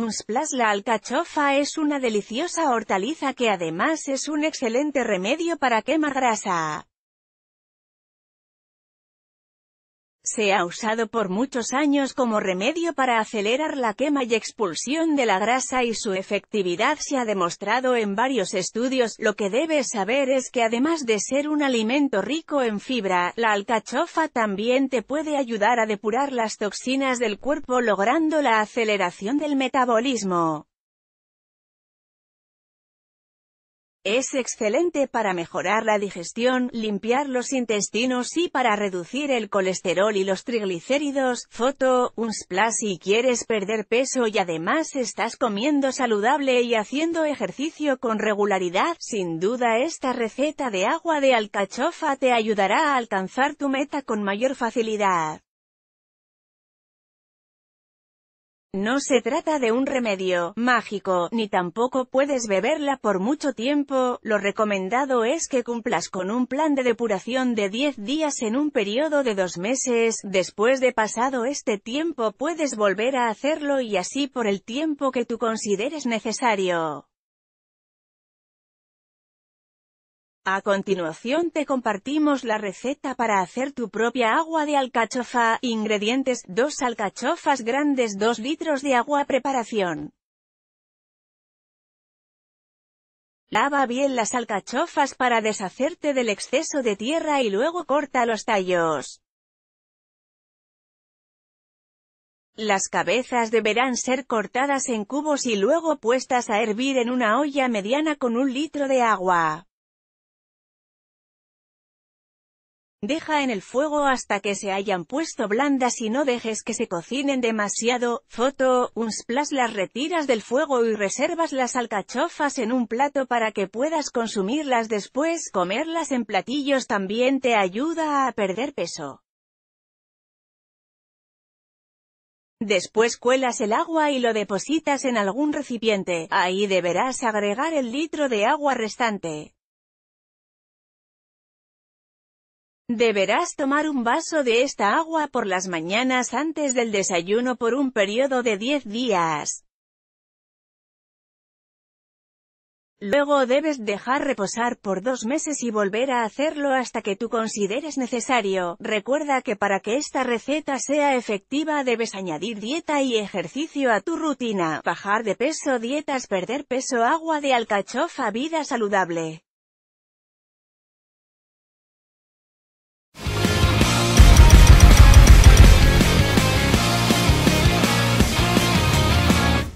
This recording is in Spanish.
un splash La alcachofa es una deliciosa hortaliza que además es un excelente remedio para quemar grasa. Se ha usado por muchos años como remedio para acelerar la quema y expulsión de la grasa y su efectividad se ha demostrado en varios estudios. Lo que debes saber es que además de ser un alimento rico en fibra, la alcachofa también te puede ayudar a depurar las toxinas del cuerpo logrando la aceleración del metabolismo. Es excelente para mejorar la digestión, limpiar los intestinos y para reducir el colesterol y los triglicéridos. Foto, un splash si quieres perder peso y además estás comiendo saludable y haciendo ejercicio con regularidad. Sin duda esta receta de agua de alcachofa te ayudará a alcanzar tu meta con mayor facilidad. No se trata de un remedio mágico, ni tampoco puedes beberla por mucho tiempo, lo recomendado es que cumplas con un plan de depuración de 10 días en un periodo de dos meses, después de pasado este tiempo puedes volver a hacerlo y así por el tiempo que tú consideres necesario. A continuación te compartimos la receta para hacer tu propia agua de alcachofa. Ingredientes, 2 alcachofas grandes 2 litros de agua Preparación. Lava bien las alcachofas para deshacerte del exceso de tierra y luego corta los tallos. Las cabezas deberán ser cortadas en cubos y luego puestas a hervir en una olla mediana con un litro de agua. Deja en el fuego hasta que se hayan puesto blandas y no dejes que se cocinen demasiado. Foto, un las retiras del fuego y reservas las alcachofas en un plato para que puedas consumirlas después. Comerlas en platillos también te ayuda a perder peso. Después cuelas el agua y lo depositas en algún recipiente, ahí deberás agregar el litro de agua restante. Deberás tomar un vaso de esta agua por las mañanas antes del desayuno por un periodo de 10 días. Luego debes dejar reposar por dos meses y volver a hacerlo hasta que tú consideres necesario. Recuerda que para que esta receta sea efectiva debes añadir dieta y ejercicio a tu rutina. Bajar de peso, dietas, perder peso, agua de alcachofa, vida saludable.